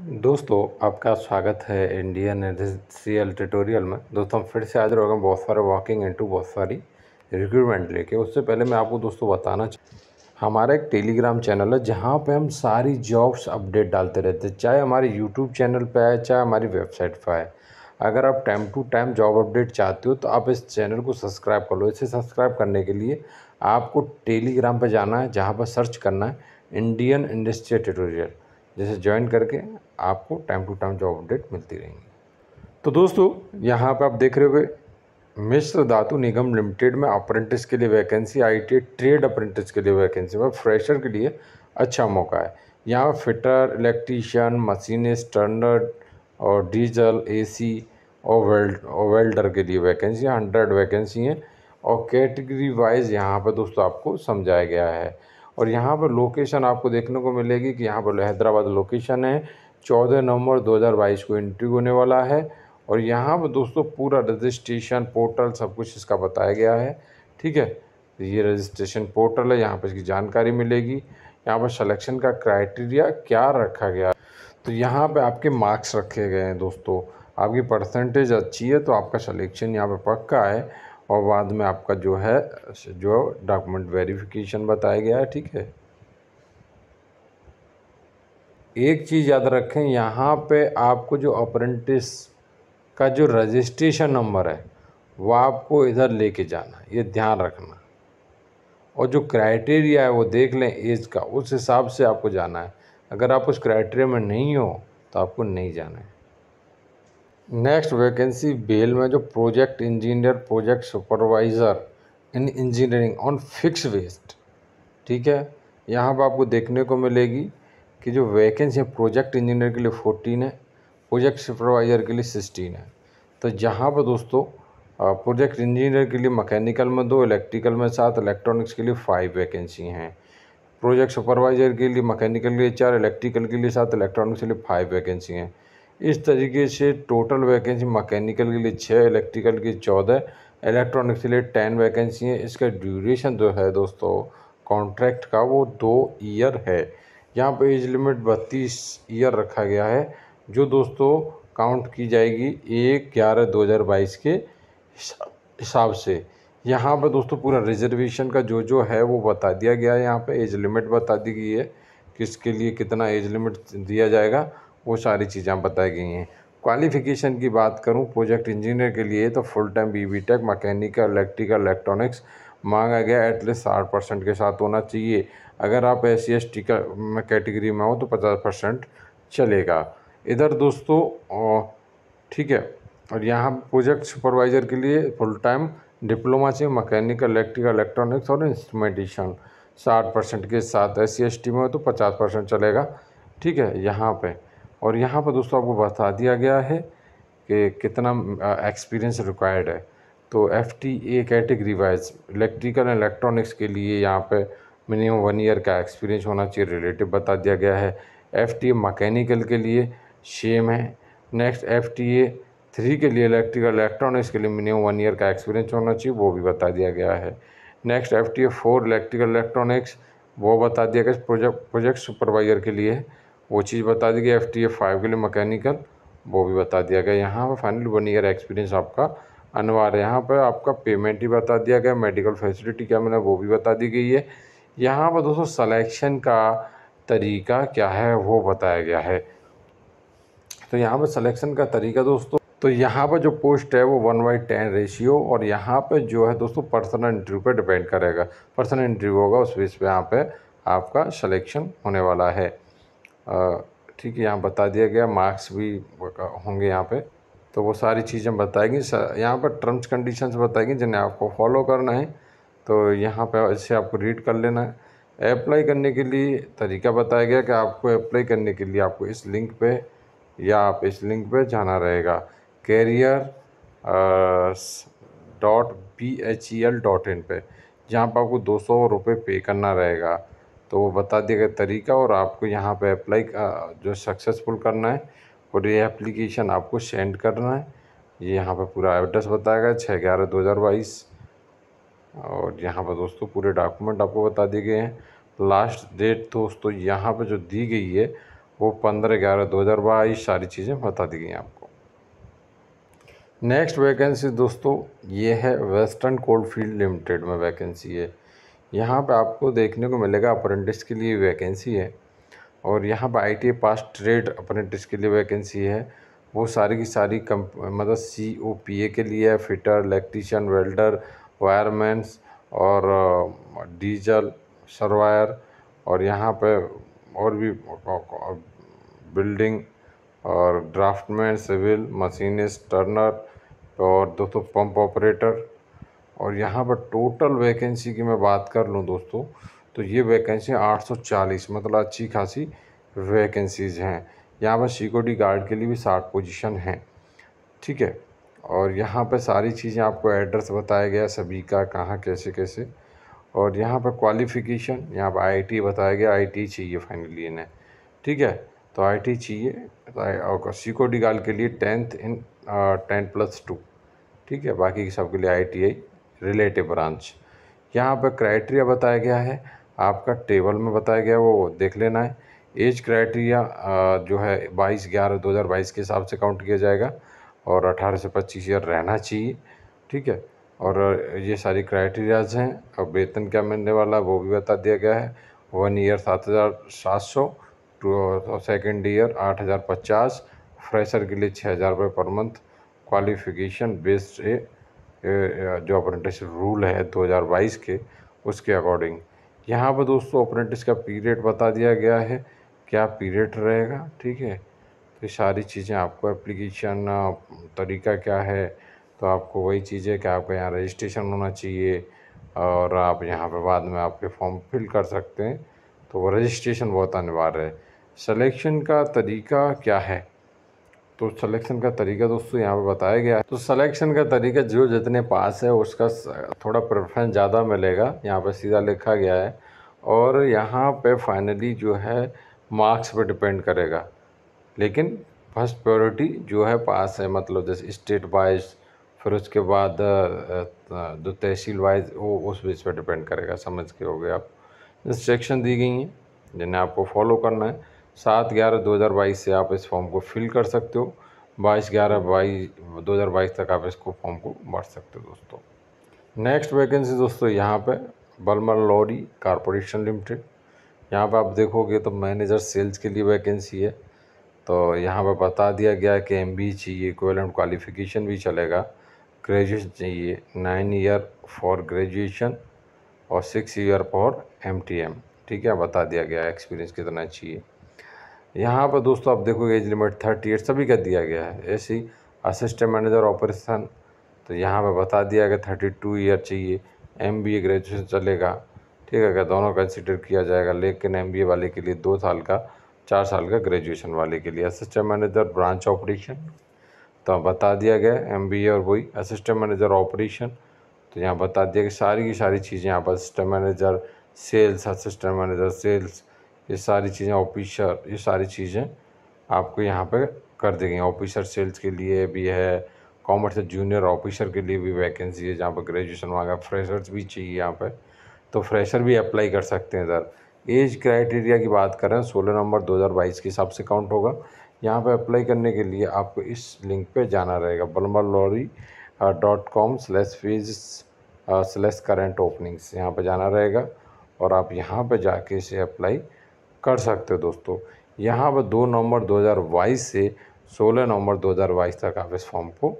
दोस्तों आपका स्वागत है इंडियन एजेंसियल ट्यूटोरियल में दोस्तों हम फिर से हाजिर हो गए बहुत सारे वॉकिंग इनटू बहुत सारी रिक्रूटमेंट लेके उससे पहले मैं आपको दोस्तों बताना चाहूँ हमारा एक टेलीग्राम चैनल है जहाँ पे हम सारी जॉब्स अपडेट डालते रहते हैं चाहे हमारे यूट्यूब चैनल पर आए चाहे हमारी वेबसाइट पर आए अगर आप time to time job update चाहते हो तो आप इस चैनल को सब्सक्राइब कर लो इसे सब्सक्राइब करने के लिए आपको टेलीग्राम पर जाना है जहाँ पर सर्च करना है इंडियन इंडस्ट्रियल ट्यूटोरियल जैसे ज्वाइन करके आपको time to time job update मिलती रहेंगी तो दोस्तों यहाँ पर आप देख रहे हो मिश्र धातु निगम लिमिटेड में अप्रेंटिस के लिए vacancy I T trade apprentice के लिए वैकेंसी में फ्रेशर के लिए अच्छा मौका है यहाँ फिटर इलेक्ट्रीशियन मशीनिस्ट टर्नर और डीजल एसी और वेल्ड और वेल्डर के लिए वैकेंसी हंड्रेड वैकेंसी हैं और कैटेगरी वाइज यहाँ पर दोस्तों आपको समझाया गया है और यहाँ पर लोकेशन आपको देखने को मिलेगी कि यहाँ पर हैदराबाद लोकेशन है चौदह नवंबर 2022 को एंट्री होने वाला है और यहाँ पर दोस्तों पूरा रजिस्ट्रेशन पोर्टल सब कुछ इसका बताया गया है ठीक है तो ये रजिस्ट्रेशन पोर्टल है यहाँ पर इसकी जानकारी मिलेगी यहाँ पर सलेक्शन का क्राइटेरिया क्या रखा गया तो यहाँ पे आपके मार्क्स रखे गए हैं दोस्तों आपकी परसेंटेज अच्छी है तो आपका सलेक्शन यहाँ पे पक्का है और बाद में आपका जो है जो डॉक्यूमेंट वेरिफिकेशन बताया गया है ठीक है एक चीज़ याद रखें यहाँ पे आपको जो अप्रेंटिस का जो रजिस्ट्रेशन नंबर है वो आपको इधर लेके जाना ये ध्यान रखना और जो क्राइटेरिया है वो देख लें एज का उस हिसाब से आपको जाना है अगर आप उस क्राइटेरिया में नहीं हो तो आपको नहीं जाना है नेक्स्ट वैकेंसी बेल में जो project engineer project supervisor in engineering on fixed वेस्ट ठीक है यहाँ पर आपको देखने को मिलेगी कि जो वैकेंसी है प्रोजेक्ट इंजीनियर के लिए फोर्टीन है प्रोजेक्ट सुपरवाइज़र के लिए सिक्सटीन है तो जहाँ पर दोस्तों प्रोजेक्ट इंजीनियर के लिए मैकेनिकल में दो इलेक्ट्रिकल में सात इलेक्ट्रॉनिक्स के लिए फाइव वैकेंसी हैं प्रोजेक्ट सुपरवाइज़र के लिए मैकेनिकल के लिए चार इलेक्ट्रिकल के लिए सात इलेक्ट्रॉनिक्स के लिए फाइव वैकेंसी हैं इस तरीके से टोटल वैकेंसी मैकेनिकल के लिए छः इलेक्ट्रिकल के चौदह इलेक्ट्रॉनिक्स के लिए टेन वैकेंसी हैं इसका ड्यूरेशन जो है दोस्तों कॉन्ट्रैक्ट का वो दो ईयर है यहाँ पे एज लिमिट बत्तीस ईयर रखा गया है जो दोस्तों काउंट की जाएगी एक ग्यारह दो हज़ार बाईस के हिसाब से यहाँ पर दोस्तों पूरा रिजर्वेशन का जो जो है वो बता दिया गया है यहाँ पे एज लिमिट बता दी गई है किसके लिए कितना एज लिमिट दिया जाएगा वो सारी चीज़ें बताई गई हैं क्वालिफ़िकेशन की बात करूँ प्रोजेक्ट इंजीनियर के लिए तो full time B B tech mechanical electrical electronics मांगा गया एटलीस्ट साठ परसेंट के साथ होना चाहिए अगर आप एस सी एस टी का कैटेगरी में हो तो पचास परसेंट चलेगा इधर दोस्तों ठीक है और यहाँ प्रोजेक्ट सुपरवाइज़र के लिए फुल टाइम डिप्लोमा चाहिए मैकेनिकल इलेक्ट्रिकल इलेक्ट्रॉनिक्स और इंस्ट्रूमेंटेशन साठ परसेंट के साथ एस सी में हो तो पचास परसेंट चलेगा ठीक है यहाँ पे और यहाँ पर दोस्तों आपको बता दिया गया है कि कितना एक्सपीरियंस रिक्वायर्ड है तो F T A category wise electrical and electronics के लिए यहाँ पे मिनिमम वन ईयर का एक्सपीरियंस होना चाहिए रिलेटिव बता दिया गया है एफ टी मकैनिकल के लिए सेम है next F T A three के लिए इलेक्ट्रिकल इलेक्ट्रॉनिक्स के लिए मिनिमम वन ईयर का एक्सपीरियंस होना चाहिए वो भी बता दिया गया है next F T A four electrical electronics वो बता दिया गया प्रोजेक्ट प्रोजेक्ट सुपरवाइजर के लिए वो चीज़ बता दी गई एफ टी ए फाइव के लिए मकैनिकल वो भी बता दिया गया यहाँ पर फाइनल वन ईयर एक्सपीरियंस आपका अनिवार्य यहाँ पर आपका पेमेंट ही बता दिया गया मेडिकल फैसिलिटी क्या मिला वो भी बता दी गई है यहाँ पर दोस्तों सलेक्शन का तरीका क्या है वो बताया गया है तो यहाँ पर सलेक्शन का तरीका दोस्तों तो यहाँ पर जो पोस्ट है वो वन बाई टेन रेशियो और यहाँ पर जो है दोस्तों पर्सनल इंटरव्यू पर डिपेंड करेगा पर्सनल इंटरव्यू होगा उस बेस पर यहाँ पर आपका सलेक्शन होने वाला है ठीक है यहाँ बता दिया गया मार्क्स भी होंगे यहाँ पर तो वो सारी चीज़ें बताएगी यहाँ पर टर्म्स कंडीशंस बताएगी जिन्हें आपको फॉलो करना है तो यहाँ पर इसे आपको रीड कर लेना है अप्लाई करने के लिए तरीका बताया गया कि आपको अप्लाई करने के लिए आपको इस लिंक पे या आप इस लिंक पे जाना रहेगा career dot B H E L dot in पर जहाँ पर आपको दो सौ रुपये पे करना रहेगा तो वो बता दिया गया तरीका और आपको यहाँ पे अप्लाई जो सक्सेसफुल करना है और ये एप्लीकेशन आपको सेंड करना है ये यहाँ पर पूरा एड्रेस बताया गया छः ग्यारह दो हज़ार बाईस और यहाँ पर दोस्तों पूरे डॉक्यूमेंट आपको बता दिए गए हैं लास्ट डेट दोस्तों यहाँ पर जो दी गई है वो पंद्रह ग्यारह दो हज़ार बाईस सारी चीज़ें बता दी गई हैं आपको नेक्स्ट वैकेंसी दोस्तों ये है वेस्टर्न कोल्ड फील्ड लिमिटेड में वैकेंसी है यहाँ पे आपको देखने को मिलेगा अप्रेंटिस के लिए वैकेंसी है और यहाँ पर आई पास ट्रेड अप्रेंटिस के लिए वैकेंसी है वो सारी की सारी कम मतलब सी ओ पी ए के लिए फिटर इलेक्ट्रीशियन वेल्डर वायरमेंस और डीजल सर्वायर और यहाँ पे और भी बिल्डिंग और ड्राफ्टमैन सिविल मशीनिस्ट टर्नर और दोस्तों पंप ऑपरेटर और यहाँ पर टोटल वैकेंसी की मैं बात कर लूँ दोस्तों तो ये वैकेंसी 840 मतलब अच्छी खासी वैकेंसीज़ हैं यहाँ पर सिक्योरिटी गार्ड के लिए भी साठ पोजीशन हैं ठीक है और यहाँ पर सारी चीज़ें आपको एड्रेस बताया गया सभी का कहाँ कैसे कैसे और यहाँ पर क्वालिफ़िकेशन यहाँ पर आईटी बताया गया आईटी चाहिए फाइनली इन्हें ठीक है तो आईटी चाहिए तो और सीको डिगाल के लिए tenth in ten plus two ठीक है बाकी के सब के लिए आईटीआई रिलेटिव ब्रांच यहाँ पर क्राइटेरिया बताया गया है आपका टेबल में बताया गया वो देख लेना है एज क्राइटेरिया जो है बाईस ग्यारह दो हज़ार बाईस के हिसाब से काउंट किया जाएगा और 18 से 25 ईयर रहना चाहिए ठीक है और ये सारी क्राइटेरियाज हैं और वेतन क्या मिलने वाला वो भी बता दिया गया है वन ईयर सात हज़ार सात सौ टू सेकेंड ईयर आठ हज़ार पचास फ्रेशर के लिए छः हज़ार रुपये पर मंथ क्वालिफिकेशन बेस्ड ए, जो अप्रेंटिसशिप रूल है 2022 के उसके अकॉर्डिंग यहाँ पर दोस्तों अप्रेंटिस का पीरियड बता दिया गया है क्या पीरियड रहेगा ठीक है तो सारी चीज़ें आपको एप्लीकेशन तरीका क्या है तो आपको वही चीज़ें कि आपका यहाँ रजिस्ट्रेशन होना चाहिए और आप यहाँ पर बाद में आपके फॉर्म फिल कर सकते हैं तो वो रजिस्ट्रेशन बहुत अनिवार्य है सिलेक्शन का तरीका क्या है तो सिलेक्शन का तरीका दोस्तों यहाँ पर बताया गया है तो सिलेक्शन का तरीका जो जितने पास है उसका थोड़ा प्रेफरेंस ज़्यादा मिलेगा यहाँ पर सीधा लिखा गया है और यहाँ पे फाइनली जो है मार्क्स पर डिपेंड करेगा लेकिन फर्स्ट प्रायोरिटी जो है पास है मतलब जैसे स्टेट वाइज फिर उसके बाद जो तहसील वाइज वो उस बेस पर डिपेंड करेगा समझ के हो गए आप इंस्ट्रक्शन दी गई हैं जिन्हें आपको फॉलो करना है सात ग्यारह दो हज़ार बाईस से आप इस फॉर्म को फिल कर सकते हो बाईस ग्यारह बाईस दो हज़ार बाईस तक आप इसको फॉर्म को भर सकते हो दोस्तों नेक्स्ट वैकेंसी दोस्तों यहाँ पे बलमल लॉरी कॉरपोरेशन लिमिटेड यहाँ पे आप देखोगे तो मैनेजर सेल्स के लिए वैकेंसी है तो यहाँ पर बता दिया गया कि एम बी चाहिए इक्वलेंट क्वालिफ़िकेशन भी चलेगा ग्रेजुएशन चाहिए नाइन ईयर फॉर ग्रेजुएशन और six year for M T M ठीक है बता दिया गया एक्सपीरियंस कितना चाहिए यहाँ पर दोस्तों आप देखोगे एज लिमिट थर्टी एट सभी का दिया गया है ऐसे ही असिस्टेंट मैनेजर ऑपरेशन तो यहाँ पर बता दिया गया थर्टी टू ईयर चाहिए एम बी ए ग्रेजुएशन चलेगा ठीक है क्या दोनों कंसिडर किया जाएगा लेकिन एम बी ए वाले के लिए दो साल का चार साल का ग्रेजुएशन वाले के लिए असिस्टेंट मैनेजर ब्रांच ऑपरेशन तो बता दिया गया एम और वही असिस्टेंट मैनेजर ऑपरेशन तो यहाँ बता दिया कि सारी की सारी चीज़ें यहाँ पर assistant manager sales assistant manager sales ये सारी चीज़ें ऑफिसर ये सारी चीज़ें आपको यहाँ पर कर दी गई ऑफिसर सेल्स के लिए भी है कॉमर्स जूनियर ऑफिसर के लिए भी वैकेंसी है जहाँ पर ग्रेजुएशन का फ्रेशर्स भी चाहिए यहाँ पर तो फ्रेशर भी अप्लाई कर सकते हैं सर एज क्राइटेरिया की बात करें सोलह नवंबर 2022 के हिसाब से काउंट होगा यहाँ पर अप्लाई करने के लिए आपको इस लिंक पे जाना रहेगा Balmer Lawrie dot com slash फीज स्लैस करेंट ओपनिंग्स यहाँ पर जाना रहेगा और आप यहाँ पर जाके इसे अप्लाई कर सकते हो दोस्तों यहाँ पर दो नवंबर 2022 से 16 नवंबर 2022 तक आप इस फॉर्म को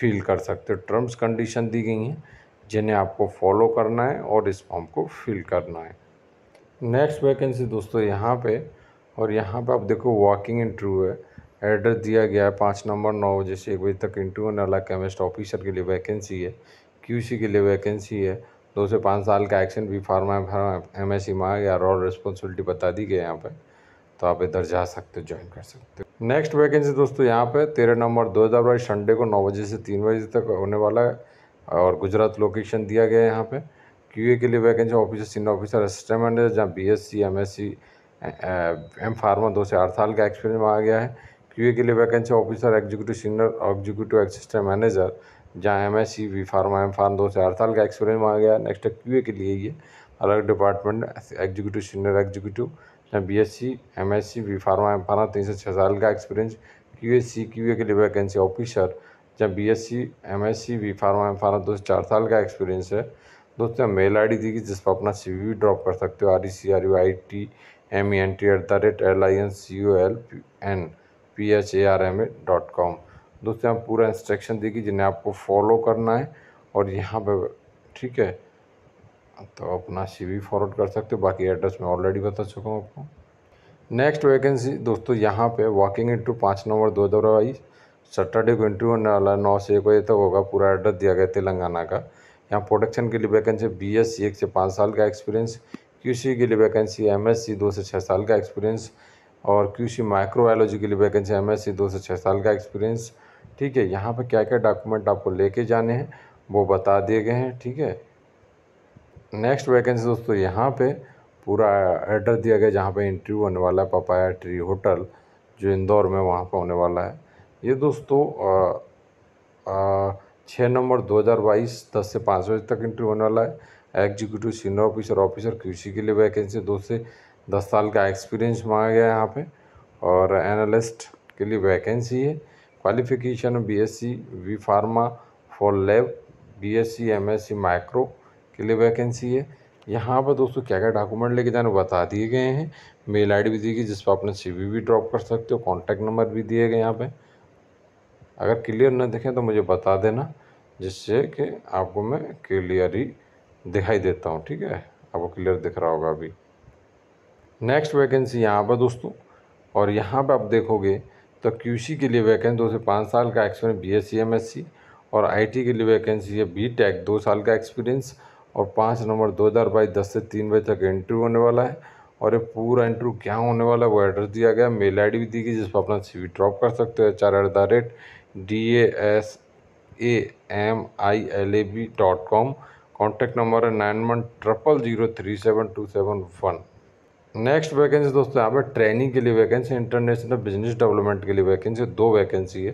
फिल कर सकते हो टर्म्स कंडीशन दी गई हैं जिन्हें आपको फॉलो करना है और इस फॉर्म को फिल करना है नेक्स्ट वैकेंसी दोस्तों यहाँ पे और यहाँ पे आप देखो वॉकिंग इंटरव्यू है एड्रेस दिया गया है पाँच नंबर नौ बजे से एक बजे तक इंटरव्यू होने वाला केमिस्ट ऑफिसर के लिए वैकेंसी है क्यूसी के लिए वैकेंसी है दो से पाँच साल का एक्शन भी फार्मा एम एस सी गया रोल रिस्पॉन्सिबिलिटी बता दी गई यहाँ पर तो आप इधर जा सकते हो ज्वाइन कर सकते हो नेक्स्ट वैकेंसी दोस्तों यहाँ पे तेरह नंबर दो हज़ार बाईस संडे को नौ बजे से तीन बजे तक होने वाला है और गुजरात लोकेशन दिया गया है यहाँ पर क्यूए के लिए vacancy officer senior officer assistant manager जहाँ B S C M S C M pharma दो से आठ साल का एक्सपीरियंस मांगा गया है क्यूए के लिए vacancy officer executive senior executive assistant manager जहाँ M S C B pharma M pharma दो से आठ साल का एक्सपीरियंस मांगा गया है नेक्स्ट है ए के लिए ये अलग डिपार्टमेंट एग्जीक्यूटिव सीनियर एग्जीक्यूटिव जहाँ B S C M S C B pharma M pharma तीन से छः साल का experience Q A C Q A के लिए वैकेंसी ऑफिसर जहाँ B S C M S C B pharma M pharma दो से चार साल का एक्सपीरियंस है दोस्तों मेल आई डी देगी जिस पर अपना सी भी ड्रॉप कर सकते हो R E C R U I T M E N T at the rate L I N C U L N P H A R M A dot com दोस्तों यहाँ पूरा इंस्ट्रक्शन देगी जिन्हें आपको follow करना है और यहाँ पर ठीक है तो अपना सी वी फॉरवर्ड कर सकते हो बाकी एड्रेस मैं ऑलरेडी बता चुका हूँ आपको नेक्स्ट वैकेंसी दोस्तों यहाँ पे वॉकिंग इंटू पाँच नंबर दो हज़ार बाईस सैटरडे को इंटरव्यू होने वाला है नौ से एक बजे तक होगा पूरा एड्रेस दिया गया तेलंगाना का यहाँ प्रोडक्शन के लिए वैकेंसी बी एस सी एक से पाँच साल का एक्सपीरियंस क्यू सी के लिए वैकेंसी एम एस सी दो से छः साल का एक्सपीरियंस और क्यू सी माइक्रोबायोलॉजी के लिए वैकेंसी एम एस सी दो से छः साल का एक्सपीरियंस ठीक है यहाँ पर क्या क्या डॉक्यूमेंट आपको लेके जाने हैं वो बता दिए गए हैं ठीक है नेक्स्ट वैकेंसी दोस्तों यहाँ पर पूरा एड्रेस दिया गया जहाँ पर इंटरव्यू होने वाला है पपाया ट्री होटल जो इंदौर में वहाँ पर होने वाला है ये दोस्तों आ, आ, छः हज़ार 2022 दस से पाँच बजे तक इंटरव्यू होने वाला है executive senior officer officer QC के लिए वैकेंसी दो से दस साल का एक्सपीरियंस मांगा गया है यहाँ पे और एनालिस्ट के लिए वैकेंसी है qualification B S C B pharma for lab B S C M S C micro के लिए वैकेंसी है यहाँ पर दोस्तों क्या क्या डॉक्यूमेंट लेके जाने बता दिए गए हैं मेल आई भी दी गई जिस पर अपना सी भी ड्रॉप कर सकते हो कॉन्टैक्ट नंबर भी दिए गए यहाँ पर अगर क्लियर ना देखें तो मुझे बता देना जिससे कि आपको मैं क्लियरली दिखाई देता हूँ ठीक है आपको क्लियर दिख रहा होगा अभी नेक्स्ट वैकेंसी यहाँ पर दोस्तों और यहाँ पर आप देखोगे तो क्यूसी के लिए वैकेंसी दो से पाँच साल का experience B S C M S C और आईटी के लिए वैकेंसी है बी टेक e दो साल का एक्सपीरियंस और पाँच नंबर दो हज़ार बाईस दस से तीन बजे तक इंटरव्यू होने वाला है और ये पूरा इंटरव्यू क्या होने वाला है वो एड्रेस दिया गया मेल डी भी दी गई जिस पर अपना सीवी ड्रॉप कर सकते हो H R at the rate D A S A M I L A B dot com contact number है nine one triple zero three seven two seven one next vacancy दोस्तों यहाँ पर training के लिए vacancy international business development के लिए vacancy दो vacancy है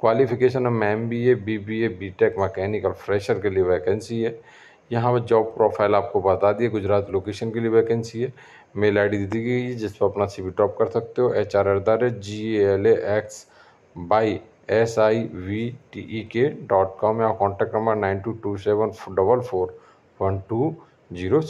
क्वालिफिकेशन हम M B A B B A B tech mechanical fresher के लिए वैकेंसी है यहाँ पर जॉब प्रोफाइल आपको बता दिए गुजरात लोकेशन के लिए वैकेंसी है मेल आई डी दी गई है जिस पर अपना सी ड्रॉप कर सकते हो H R at the rate G L A X Y S I V T E K dot com या contact number nine two two seven double four one two zero